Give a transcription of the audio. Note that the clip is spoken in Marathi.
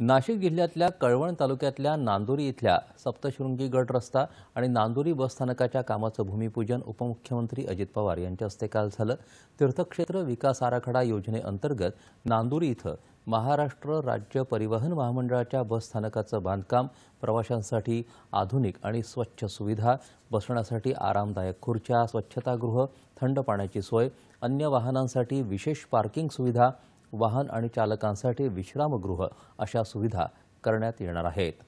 नाशिक जिल्ह्यातल्या कळवण तालुक्यातल्या नांदुरी इथल्या सप्तशृंगी गड रस्ता आणि नांदुरी बसस्थानकाच्या कामाचं भूमिपूजन उपमुख्यमंत्री अजित पवार यांच्या हस्ते काल झालं तीर्थक्षेत्र विकास आराखडा योजनेअंतर्गत नांदुरी इथं महाराष्ट्र राज्य परिवहन महामंडळाच्या बसस्थानकाचं बांधकाम प्रवाशांसाठी आधुनिक आणि स्वच्छ सुविधा बसण्यासाठी आरामदायक खुर्च्या स्वच्छतागृह थंड पाण्याची सोय अन्य वाहनांसाठी विशेष पार्किंग सुविधा वाहन आणि चालकांसाठी विश्रामगृह अशा सुविधा करण्यात येणार आहेत